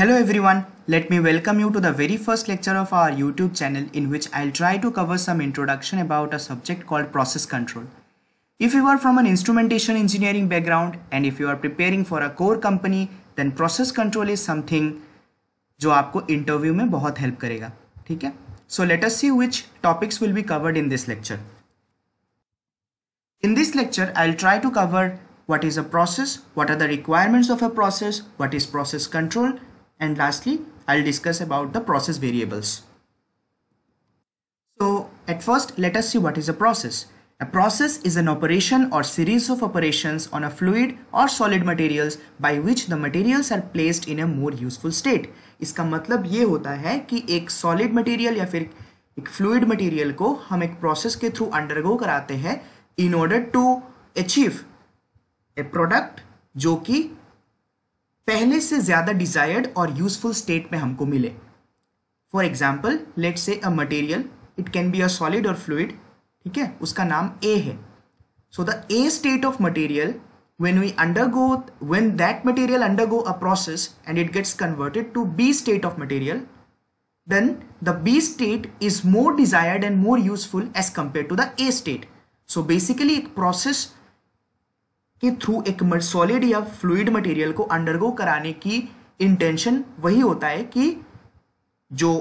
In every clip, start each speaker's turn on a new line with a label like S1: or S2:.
S1: Hello everyone, let me welcome you to the very first lecture of our YouTube channel in which I'll try to cover some introduction about a subject called process control. If you are from an instrumentation engineering background and if you are preparing for a core company, then process control is something जो आपको interview में बहुत help करेगा ठीक है So let us see which topics will be covered in this lecture. In this lecture, I'll try to cover what is a process, what are the requirements of a process, what is process control, and lastly I'll discuss about the process variables. So at first let us see what is a process. A process is an operation or series of operations on a fluid or solid materials by which the materials are placed in a more useful state. iska matlab ye hota hai ki ek solid material ya fir ek fluid material ko hum ek process ke through undergo karate hain in order to achieve a product जो कि पहले से ज्यादा desired और useful state में हमको मिले for example let say a material it can be a solid और फ्लूड ठीक है उसका नाम ए है so the A state of material when we undergo when that material undergo a process and it gets converted to B state of material then the B state is more desired and more useful as compare to the A state so basically एक process के through एक solid या fluid material को undergo कराने की intention वही होता है कि जो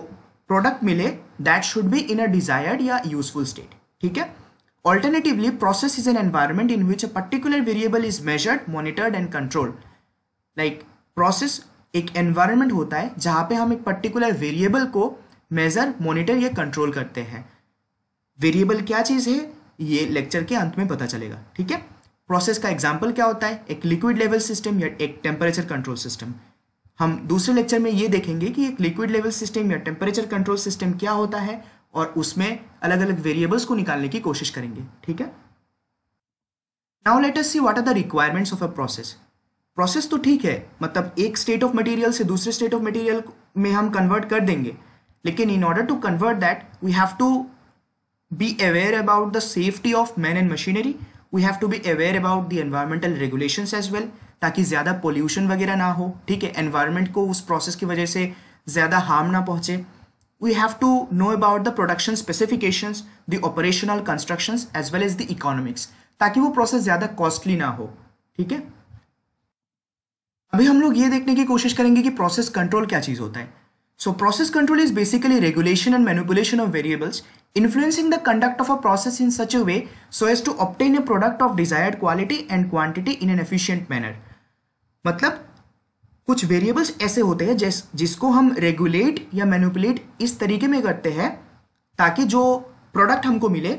S1: प्रोडक्ट मिले that should be in a desired या यूजफुल स्टेट ठीक है alternatively process is an environment in which a particular variable is measured monitored and control like process एक एनवायरमेंट होता है जहाँ पे हम एक पर्टिकुलर वेरिएबल को मेजर मॉनिटर या कंट्रोल करते हैं वेरिएबल क्या चीज़ है ये लेक्चर के अंत में पता चलेगा ठीक है प्रोसेस का एग्जाम्पल क्या होता है एक लिक्विड लेवल सिस्टम या एक टेम्परेचर कंट्रोल सिस्टम हम दूसरे लेक्चर में ये देखेंगे कि एक लिक्विड लेवल सिस्टम या टेम्परेचर कंट्रोल सिस्टम क्या होता है और उसमें अलग अलग वेरिएबल्स को निकालने की कोशिश करेंगे ठीक है now let us see what are the requirements of a process process तो ठीक है मतलब एक स्टेट ऑफ मटेरियल से दूसरे स्टेट ऑफ मटेरियल में हम कन्वर्ट कर देंगे लेकिन in order to convert that we have to be aware about the safety of man and machinery we have to be aware about the environmental regulation as well ताकि ज़्यादा pollution वगैरह ना हो ठीक है एनवायरमेंट को उस प्रोसेस की वजह से ज़्यादा हार्म ना पहुंचे we have to know about the production specifications the operational constructions as well as the economics ताकि वो प्रोसेस ज्यादा कॉस्टली ना हो ठीक है अभी हम लोग ये देखने की कोशिश करेंगे कि प्रोसेस कंट्रोल क्या चीज होता है So process control is basically regulation and manipulation of variables influencing the conduct of a process in such a way so as to obtain a product of desired quality and quantity in an efficient manner. मतलब कुछ variables ऐसे होते हैं जिस जिसको हम regulate या manipulate इस तरीके में करते हैं ताकि जो प्रोडक्ट हमको मिले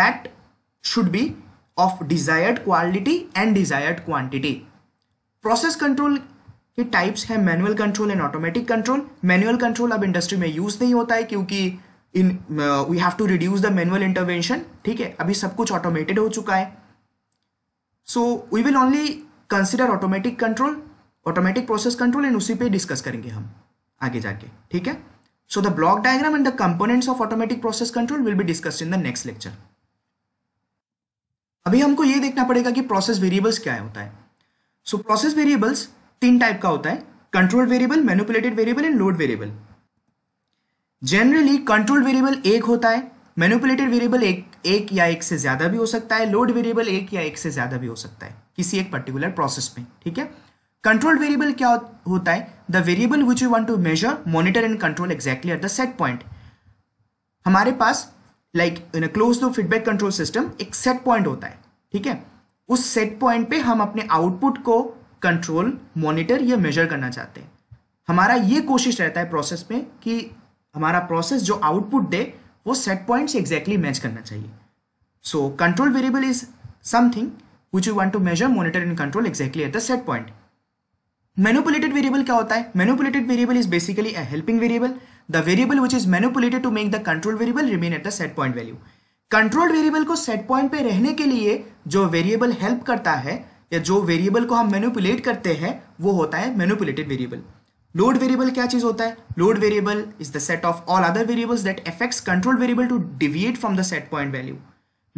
S1: that should be of desired quality and desired quantity process control के टाइप्स है manual control and automatic control manual control अब इंडस्ट्री में यूज नहीं होता है क्योंकि in we have to reduce the manual intervention ठीक है अभी सब कुछ ऑटोमेटेड हो चुका है so we will only consider automatic control automatic process control and उसी पे डिस्कस करेंगे हम आगे जाके ठीक है so the block diagram and the components of automatic process control will be discuss in the next lecture अभी हमको ये देखना पड़ेगा कि प्रोसेस वेरिएबल्स क्या होता है सो प्रोसेस वेरिएबल्स तीन टाइप का होता है control variable manipulated variable and load variable generally control variable एक होता है मैनुपुलेटेड वेरिएबल एक एक या एक से ज्यादा भी हो सकता है लोड वेरिएबल एक या एक से ज्यादा भी हो सकता है किसी एक पर्टिकुलर प्रोसेस में ठीक है कंट्रोल वेरिएबल क्या होता है the variable which you want to measure monitor and control exactly at the set point हमारे पास like in a close loop feedback control system एक सेट पॉइंट होता है ठीक है उस सेट पॉइंट पे हम अपने आउटपुट को कंट्रोल मॉनिटर या मेजर करना चाहते हैं हमारा ये कोशिश रहता है प्रोसेस में कि हमारा प्रोसेस जो आउटपुट दे वो सेट पॉइंट से एग्जैक्टली मैच करना चाहिए so control variable is something which you want to measure monitor and control exactly at the set point manipulated variable क्या होता है manipulated variable is basically a helping variable the variable which is manipulated to make the control variable remain at the set point value control variable को set point पे रहने के लिए जो variable help करता है या जो वेरिएबल को हम मेनुपुलेट करते हैं वो होता है मैनिपुलेटेड वेरिएबल लोड वेरिएबल क्या चीज होता है load variable is the set of all other variables that affects control variable to deviate from the set point value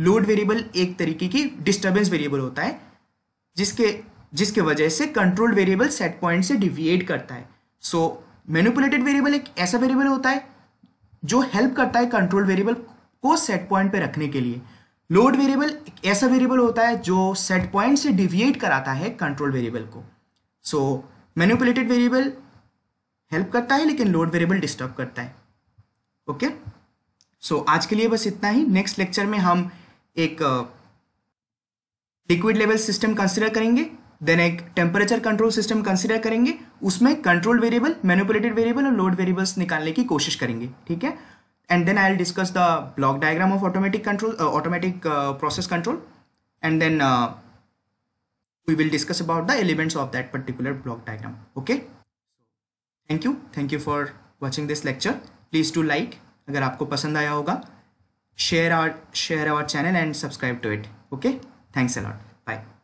S1: load variable एक तरीके की डिस्टर्बेंस वेरिएबल होता है जिसके जिसके वजह से कंट्रोल वेरिएबल सेट पॉइंट से डिविएट करता है सो मेनुपुलेटेड वेरिएबल एक ऐसा वेरिएबल होता है जो हेल्प करता है कंट्रोल वेरिएबल को सेट पॉइंट पे रखने के लिए लोड वेरिएबल ऐसा वेरिएबल होता है जो सेट पॉइंट से डिविएट कराता है कंट्रोल वेरिएबल को सो मैन्युपुलेटेड वेरिएबल हेल्प करता है लेकिन लोड वेरिएबल डिस्टर्ब करता है ओके okay? सो so, आज के लिए बस इतना ही नेक्स्ट लेक्चर में हम एक लिक्विड लेवल सिस्टम कंसिडर करेंगे देन एक टेम्परेचर कंट्रोल सिस्टम कंसिडर करेंगे उसमें कंट्रोल वेरिएबल मैनुपुलेटेड वेरिएबल और लोड वेरिएबल्स निकालने की कोशिश करेंगे ठीक है and then I'll discuss the block diagram of automatic control, uh, automatic uh, process control, and then uh, we will discuss about the elements of that particular block diagram. Okay. Thank you. Thank you for watching this lecture. Please do like अगर आपको पसंद आया होगा share our share our channel and subscribe to it. Okay. Thanks a lot. Bye.